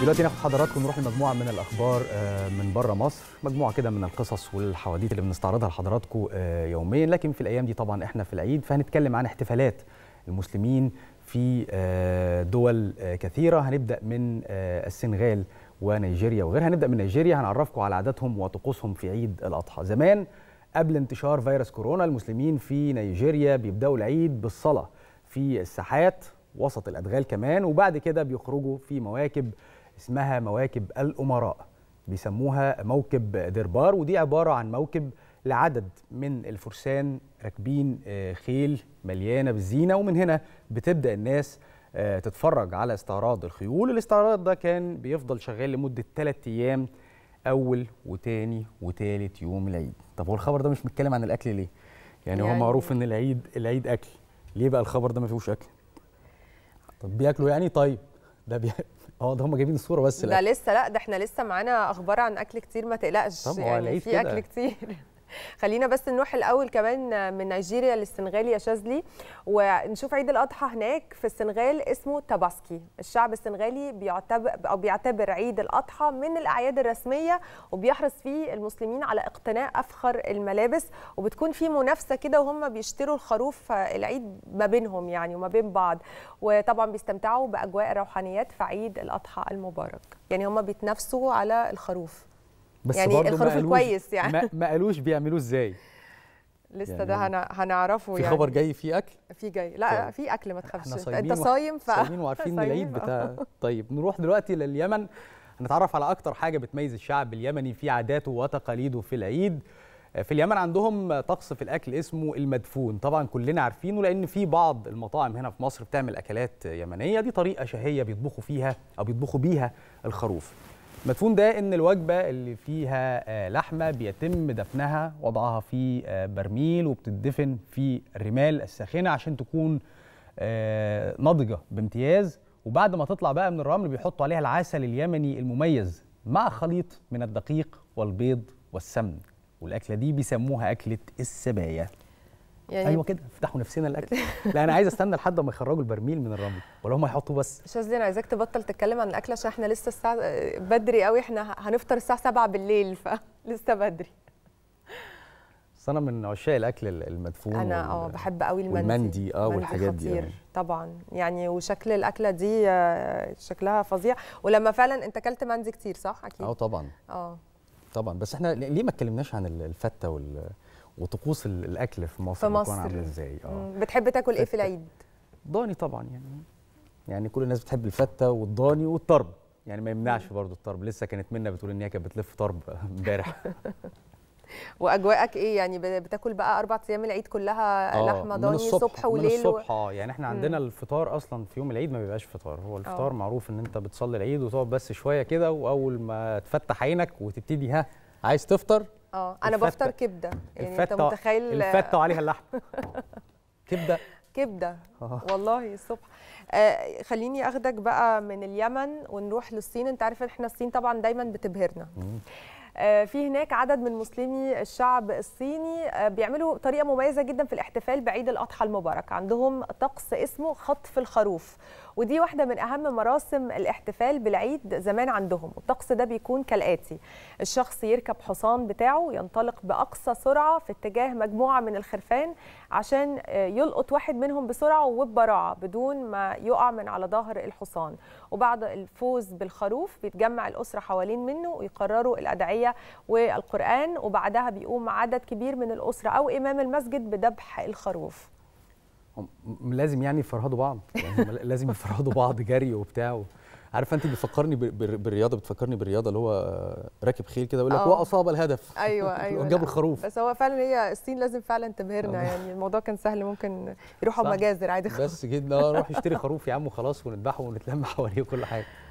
دلوقتي ناخد حضراتكم نروح لمجموعه من الاخبار آه، من بره مصر مجموعه كده من القصص والحواديت اللي بنستعرضها لحضراتكم آه، يوميا لكن في الايام دي طبعا احنا في العيد فهنتكلم عن احتفالات المسلمين في آه، دول كثيره هنبدا من السنغال ونيجيريا وغيرها هنبدا من نيجيريا هنعرفكم على عاداتهم وطقوسهم في عيد الاضحى زمان قبل انتشار فيروس كورونا المسلمين في نيجيريا بيبداوا العيد بالصلاه في الساحات وسط الادغال كمان وبعد كده بيخرجوا في مواكب اسمها مواكب الأمراء بيسموها موكب دربار ودي عبارة عن موكب لعدد من الفرسان راكبين آه، خيل مليانة بالزينة ومن هنا بتبدأ الناس آه، تتفرج على استعراض الخيول الاستعراض ده كان بيفضل شغال لمدة 3 أيام أول وتاني وتالت يوم العيد طب هو الخبر ده مش متكلم عن الأكل ليه؟ يعني, يعني هو معروف إن العيد العيد أكل ليه بقى الخبر ده ما فيهوش أكل؟ طب بياكلوا يعني طيب ده بي... اه ده هم جايبين الصوره بس لا لسه لا ده احنا لسه معانا اخبار عن اكل كتير ما تقلقش يعني في اكل كتير خلينا بس نروح الاول كمان من نيجيريا للسنغال يا شاذلي ونشوف عيد الاضحى هناك في السنغال اسمه تباسكي الشعب السنغالي بيعتبر او بيعتبر عيد الاضحى من الاعياد الرسميه وبيحرص فيه المسلمين على اقتناء افخر الملابس وبتكون في منافسه كده وهم بيشتروا الخروف العيد ما بينهم يعني وما بين بعض وطبعا بيستمتعوا باجواء روحانيات في عيد الاضحى المبارك يعني هم بيتنافسوا على الخروف بس يعني الخروف الكويس يعني ما قالوش بيعملوه ازاي لسه يعني ده هنعرفه هنعرفه في يعني خبر جاي في اكل في جاي لا طيب. في اكل ما تخافش انت صايم ف صايمين وعارفين ان العيد بتاع طيب نروح دلوقتي لليمن هنتعرف على اكتر حاجه بتميز الشعب اليمني في عاداته وتقاليده في العيد في اليمن عندهم طقس في الاكل اسمه المدفون طبعا كلنا عارفينه لان في بعض المطاعم هنا في مصر بتعمل اكلات يمنيه دي طريقه شهيه بيطبخوا فيها او بيطبخوا بيها الخروف مدفون ده ان الوجبه اللي فيها آه، لحمه بيتم دفنها وضعها في آه، برميل وبتدفن في الرمال الساخنه عشان تكون آه، ناضجه بامتياز وبعد ما تطلع بقى من الرمل بيحطوا عليها العسل اليمني المميز مع خليط من الدقيق والبيض والسمن والاكله دي بيسموها اكله السبايا يعني ايوه كده افتحوا نفسنا الاكل لا انا عايز استنى لحد ما يخرجوا البرميل من الرمل ولا هم هيحطوه بس استاذ انا عايزاك تبطل تتكلم عن الاكل عشان احنا لسه الساعه بدري قوي احنا هنفطر الساعه 7 بالليل فلسه بدري بس انا من عشاق الاكل المدفون انا اه بحب قوي المندي والمندي اه والحاجات دي يعني. طبعا يعني وشكل الاكله دي آه، شكلها فظيع ولما فعلا انت اكلت مندي كتير صح اكيد اه طبعا اه طبعا بس احنا ليه ما اتكلمناش عن الفته وال... وطقوس الاكل في مصر في مصر عامل ازاي اه بتحب تاكل ايه في العيد ضاني طبعا يعني يعني كل الناس بتحب الفته والضاني والطرب يعني ما يمنعش برضو الطرب لسه كانت منا بتقول ان هي كانت بتلف طرب امبارح واجواءك ايه يعني بتاكل بقى اربع ايام العيد كلها آه، لحمه ضاني صبح وليل من الصبح اه و... يعني احنا عندنا مم. الفطار اصلا في يوم العيد ما بيبقاش فطار هو آه. الفطار أوه. معروف ان انت بتصلي العيد وتقعد بس شويه كده واول ما تفتح عينك وتبتدي ها عايز تفطر اه انا بفطر كبده يعني الفتة انت متخيل الفته وعليها اللحم كبده كبده آه. والله الصبح خليني اخدك بقى من اليمن ونروح للصين انت عارف احنا الصين طبعا دايما بتبهرنا مم. آه، في هناك عدد من مسلمي الشعب الصيني آه، بيعملوا طريقه مميزه جدا في الاحتفال بعيد الاضحى المبارك عندهم طقس اسمه خطف الخروف ودي واحده من اهم مراسم الاحتفال بالعيد زمان عندهم الطقس ده بيكون كالاتي الشخص يركب حصان بتاعه ينطلق باقصى سرعه في اتجاه مجموعه من الخرفان عشان آه، يلقط واحد منهم بسرعه وببراعه بدون ما يقع من على ظهر الحصان وبعد الفوز بالخروف بيتجمع الاسره حوالين منه ويقرروا الادعيه الآية والقرآن وبعدها بيقوم عدد كبير من الأسرة أو إمام المسجد بدبح الخروف لازم يعني يفرهدوا بعض يعني لازم يفرهدوا بعض جري وبتاع عارفه انت بتفكرني بالرياضه بتفكرني بالرياضه اللي هو راكب خيل كده بيقول لك آه. واصاب الهدف ايوه ايوه جاب الخروف بس هو فعلا هي الصين لازم فعلا تبهرنا آه. يعني الموضوع كان سهل ممكن يروحوا مجازر عادي خلاص بس جدا آه، روح اشتري خروف يا عم وخلاص ونذبحه ونتلم حواليه وكل حاجه